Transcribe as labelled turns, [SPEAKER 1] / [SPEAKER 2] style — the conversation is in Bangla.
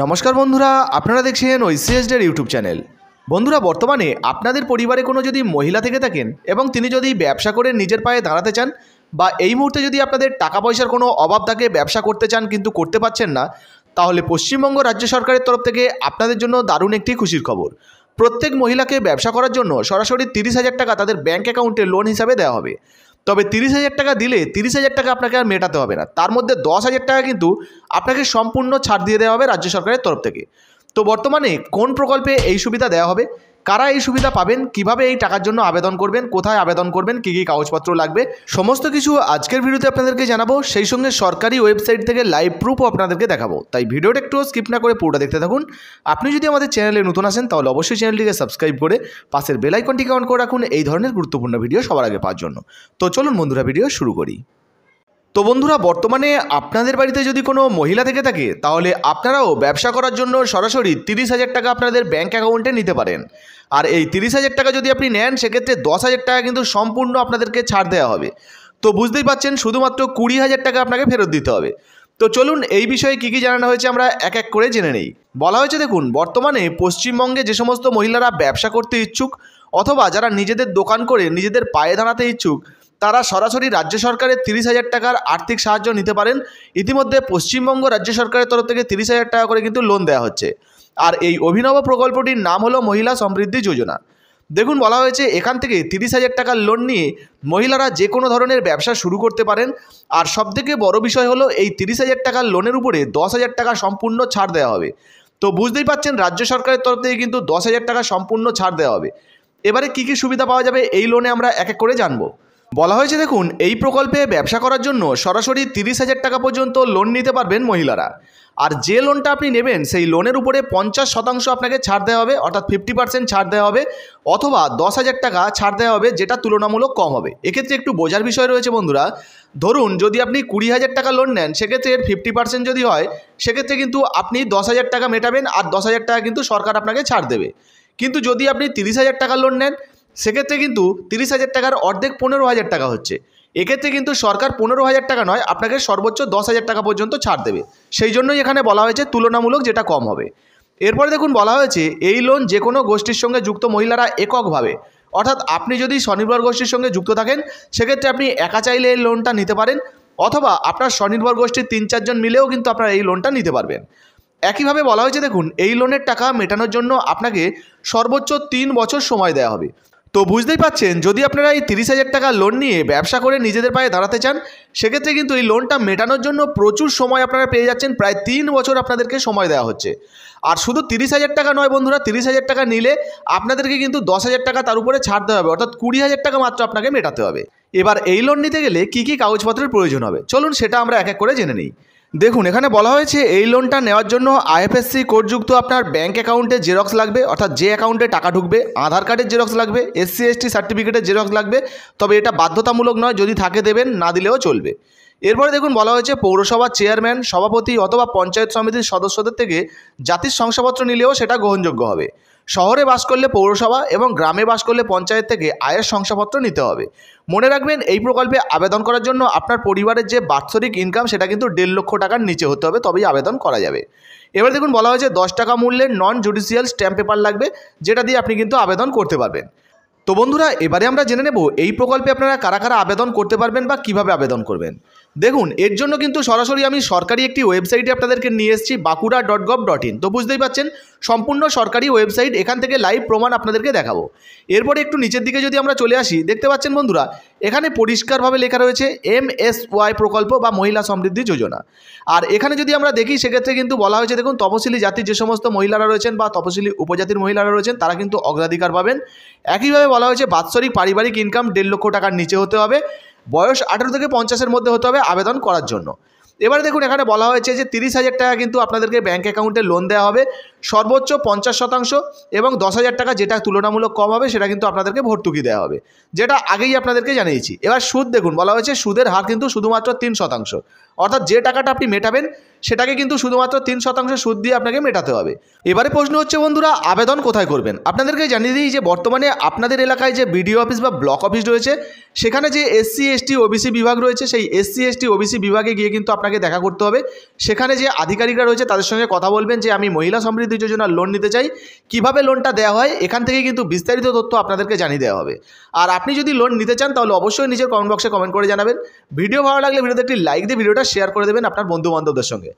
[SPEAKER 1] নমস্কার বন্ধুরা আপনারা দেখছেন ওইসিএসডের ইউটিউব চ্যানেল বন্ধুরা বর্তমানে আপনাদের পরিবারে কোনো যদি মহিলা থেকে থাকেন এবং তিনি যদি ব্যবসা করে নিজের পায়ে দাঁড়াতে চান বা এই মুহূর্তে যদি আপনাদের টাকা পয়সার কোনো অভাব থাকে ব্যবসা করতে চান কিন্তু করতে পারছেন না তাহলে পশ্চিমবঙ্গ রাজ্য সরকারের তরফ থেকে আপনাদের জন্য দারুণ একটি খুশির খবর প্রত্যেক মহিলাকে ব্যবসা করার জন্য সরাসরি তিরিশ হাজার টাকা তাদের ব্যাঙ্ক অ্যাকাউন্টে লোন হিসাবে দেওয়া হবে তবে তিরিশ হাজার টাকা দিলে তিরিশ হাজার টাকা আপনাকে আর মেটাতে হবে না তার মধ্যে দশ হাজার টাকা কিন্তু আপনাকে সম্পূর্ণ ছাড় দিয়ে দেওয়া হবে রাজ্য সরকারের তরফ থেকে তো বর্তমানে কোন প্রকল্পে এই সুবিধা দেওয়া হবে কারা এই সুবিধা পাবেন কিভাবে এই টাকার জন্য আবেদন করবেন কোথায় আবেদন করবেন কী কী কাগজপত্র লাগবে সমস্ত কিছু আজকের ভিডিওতে আপনাদেরকে জানাবো সেই সঙ্গে সরকারি ওয়েবসাইট থেকে লাইভ প্রুফও আপনাদেরকে দেখাবো তাই ভিডিওটা একটু স্কিপ না করে পুরোটা দেখতে থাকুন আপনি যদি আমাদের চ্যানেলে নতুন আসেন তাহলে অবশ্যই চ্যানেলটিকে সাবস্ক্রাইব করে পাশের বেলাইকনটিকে অন করে রাখুন এই ধরনের গুরুত্বপূর্ণ ভিডিও সবার আগে পাওয়ার জন্য তো চলুন বন্ধুরা ভিডিও শুরু করি তো বন্ধুরা বর্তমানে আপনাদের বাড়িতে যদি কোনো মহিলা থেকে থাকে তাহলে আপনারাও ব্যবসা করার জন্য সরাসরি তিরিশ হাজার টাকা আপনাদের ব্যাঙ্ক অ্যাকাউন্টে নিতে পারেন আর এই তিরিশ হাজার টাকা যদি আপনি নেন সেক্ষেত্রে দশ হাজার টাকা কিন্তু সম্পূর্ণ আপনাদেরকে ছাড় দেওয়া হবে তো বুঝতেই পাচ্ছেন শুধুমাত্র কুড়ি হাজার টাকা আপনাকে ফেরত দিতে হবে তো চলুন এই বিষয়ে কী কী জানানো হয়েছে আমরা এক এক করে জেনে নেই বলা হয়েছে দেখুন বর্তমানে পশ্চিমবঙ্গে যে সমস্ত মহিলারা ব্যবসা করতে ইচ্ছুক অথবা যারা নিজেদের দোকান করে নিজেদের পায়ে দাঁড়াতে ইচ্ছুক তারা সরাসরি রাজ্য সরকারের তিরিশ হাজার টাকার আর্থিক সাহায্য নিতে পারেন ইতিমধ্যে পশ্চিমবঙ্গ রাজ্য সরকারের তরফ থেকে তিরিশ হাজার টাকা করে কিন্তু লোন দেওয়া হচ্ছে আর এই অভিনব প্রকল্পটির নাম হলো মহিলা সমৃদ্ধি যোজনা দেখুন বলা হয়েছে এখান থেকে তিরিশ হাজার টাকার লোন নিয়ে মহিলারা যে কোনো ধরনের ব্যবসা শুরু করতে পারেন আর সবথেকে বড় বিষয় হলো এই তিরিশ হাজার টাকার লোনের উপরে দশ হাজার টাকা সম্পূর্ণ ছাড় দেওয়া হবে তো বুঝতেই পাচ্ছেন রাজ্য সরকারের তরফ থেকে কিন্তু দশ হাজার টাকা সম্পূর্ণ ছাড় দেওয়া হবে এবারে কি কি সুবিধা পাওয়া যাবে এই লোনে আমরা এক এক করে জানবো বলা হয়েছে দেখুন এই প্রকল্পে ব্যবসা করার জন্য সরাসরি তিরিশ হাজার টাকা পর্যন্ত লোন নিতে পারবেন মহিলারা আর যে লোনটা আপনি নেবেন সেই লোনের উপরে পঞ্চাশ শতাংশ আপনাকে ছাড় দেওয়া হবে অর্থাৎ ফিফটি পার্সেন্ট ছাড় দেওয়া হবে অথবা দশ হাজার টাকা ছাড় দেওয়া হবে যেটা তুলনামূলক কম হবে এক্ষেত্রে একটু বোঝার বিষয় রয়েছে বন্ধুরা ধরুন যদি আপনি কুড়ি হাজার টাকা লোন নেন সেক্ষেত্রে এর ফিফটি পার্সেন্ট যদি হয় সেক্ষেত্রে কিন্তু আপনি দশ হাজার টাকা মেটাবেন আর দশ হাজার টাকা কিন্তু সরকার আপনাকে ছাড় দেবে কিন্তু যদি আপনি তিরিশ হাজার টাকা লোন নেন সেক্ষেত্রে কিন্তু তিরিশ হাজার টাকার অর্ধেক পনেরো হাজার টাকা হচ্ছে এক্ষেত্রে কিন্তু সরকার পনেরো হাজার টাকা নয় আপনাকে সর্বোচ্চ দশ হাজার টাকা পর্যন্ত ছাড় দেবে সেই জন্যই এখানে বলা হয়েছে তুলনামূলক যেটা কম হবে এরপরে দেখুন বলা হয়েছে এই লোন যে কোনো গোষ্ঠীর সঙ্গে যুক্ত মহিলারা এককভাবে অর্থাৎ আপনি যদি স্বনির্ভর গোষ্ঠীর সঙ্গে যুক্ত থাকেন সেক্ষেত্রে আপনি একা চাইলে এই লোনটা নিতে পারেন অথবা আপনার স্বনির্ভর গোষ্ঠীর তিন চারজন মিলেও কিন্তু আপনারা এই লোনটা নিতে পারবেন একইভাবে বলা হয়েছে দেখুন এই লোনের টাকা মেটানোর জন্য আপনাকে সর্বোচ্চ তিন বছর সময় দেওয়া হবে তো বুঝতেই পাচ্ছেন যদি আপনারা এই তিরিশ হাজার টাকা লোন নিয়ে ব্যবসা করে নিজেদের পায়ে দাঁড়াতে চান সেক্ষেত্রে কিন্তু এই লোনটা মেটানোর জন্য প্রচুর সময় আপনারা পেয়ে যাচ্ছেন প্রায় তিন বছর আপনাদেরকে সময় দেওয়া হচ্ছে আর শুধু তিরিশ হাজার টাকা নয় বন্ধুরা তিরিশ হাজার টাকা নিলে আপনাদেরকে কিন্তু দশ হাজার টাকা তার উপরে ছাড়তে হবে অর্থাৎ কুড়ি হাজার টাকা মাত্র আপনাকে মেটাতে হবে এবার এই লোন নিতে গেলে কী কী কাগজপত্রের প্রয়োজন হবে চলুন সেটা আমরা এক এক করে জেনে নিই দেখুন এখানে বলা হয়েছে এই লোনটা নেওয়ার জন্য আইএফএসসি কোডযুক্ত আপনার ব্যাঙ্ক অ্যাকাউন্টে জেরক্স লাগবে অর্থাৎ যে অ্যাকাউন্টে টাকা ঢুকবে আধার কার্ডের জেরক্স লাগবে এসসি এসটি সার্টিফিকেটের জেরক্স লাগবে তবে এটা বাধ্যতামূলক নয় যদি থাকে দেবেন না দিলেও চলবে এরপরে দেখুন বলা হয়েছে পৌরসভার চেয়ারম্যান সভাপতি অথবা পঞ্চায়েত সমিতির সদস্যদের থেকে জাতির শংসাপত্র নিলেও সেটা গ্রহণযোগ্য হবে শহরে বাস করলে পৌরসভা এবং গ্রামে বাস করলে পঞ্চায়েত থেকে আয়ের শংসাপত্র নিতে হবে মনে রাখবেন এই প্রকল্পে আবেদন করার জন্য আপনার পরিবারের যে বাৎসরিক ইনকাম সেটা কিন্তু দেড় লক্ষ টাকার নিচে হতে হবে তবেই আবেদন করা যাবে এবার দেখুন বলা হয়েছে দশ টাকা মূল্যের নন জুডিশিয়াল স্ট্যাম্প পেপার লাগবে যেটা দিয়ে আপনি কিন্তু আবেদন করতে পারবেন তো বন্ধুরা এবারে আমরা জেনে নেব এই প্রকল্পে আপনারা কারা কারা আবেদন করতে পারবেন বা কিভাবে আবেদন করবেন দেখুন এর জন্য কিন্তু সরাসরি আমি সরকারি একটি ওয়েবসাইটে আপনাদেরকে নিয়ে এসেছি Bankura dot gov dot in তো বুঝতেই পাচ্ছেন সম্পূর্ণ সরকারি ওয়েবসাইট এখান থেকে লাইভ প্রমাণ আপনাদেরকে দেখাবো এরপরে একটু নিচের দিকে যদি আমরা চলে আসি দেখতে পাচ্ছেন বন্ধুরা এখানে পরিষ্কারভাবে লেখা রয়েছে এম এস ওয়াই প্রকল্প বা মহিলা সমৃদ্ধি যোজনা আর এখানে যদি আমরা দেখি সেক্ষেত্রে কিন্তু বলা হয়েছে দেখুন তপশিলি জাতির যে সমস্ত মহিলারা রয়েছেন বা তপশিলি উপজাতির মহিলারা রয়েছেন তারা কিন্তু অগ্রাধিকার পাবেন একইভাবে বলা হয়েছে বাৎসরিক পারিবারিক ইনকাম দেড় লক্ষ টাকার নিচে হতে হবে বয়স আঠেরো থেকে পঞ্চাশের মধ্যে হতে হবে আবেদন করার জন্য এবারে দেখুন এখানে বলা হয়েছে যে তিরিশ হাজার টাকা কিন্তু আপনাদেরকে ব্যাঙ্ক অ্যাকাউন্টে লোন দেওয়া হবে সর্বোচ্চ পঞ্চাশ শতাংশ এবং দশ হাজার টাকা যেটা তুলনামূলক কম হবে সেটা কিন্তু আপনাদেরকে ভর্তুকি দেওয়া হবে যেটা আগেই আপনাদেরকে জানিয়েছি এবার সুদ দেখুন বলা হয়েছে সুদের হার কিন্তু শুধুমাত্র তিন শতাংশ অর্থাৎ যে টাকাটা আপনি মেটাবেন সেটাকে কিন্তু শুধুমাত্র তিন শতাংশ সুদ দিয়ে আপনাকে মেটাতে হবে এবারে প্রশ্ন হচ্ছে বন্ধুরা আবেদন কোথায় করবেন আপনাদেরকে জানিয়ে দিই যে বর্তমানে আপনাদের এলাকায় যে বিডিও অফিস বা ব্লক অফিস রয়েছে সেখানে যে এসসি এসটি ওবিসি বিভাগ রয়েছে সেই এসসি এসটি ওবিসি বিভাগে গিয়ে কিন্তু আপনাকে দেখা করতে হবে সেখানে যে আধিকারিকরা রয়েছে তাদের সঙ্গে কথা বলবেন যে আমি মহিলা সমৃদ্ধি যোজনার লোন নিতে চাই কিভাবে লোনটা দেওয়া হয় এখান থেকে কিন্তু বিস্তারিত তথ্য আপনাদেরকে জানিয়ে দেওয়া হবে আর আপনি যদি লোন নিতে চান তাহলে অবশ্যই নিজের কমেন্ট বক্সে কমেন্ট করে জানাবেন ভিডিও ভালো লাগলে ভিডিওতে একটি লাইক দিয়ে ভিডিওটা ভিডিওটা শেয়ার করে দেবেন আপনার বন্ধু বান্ধবদের সঙ্গে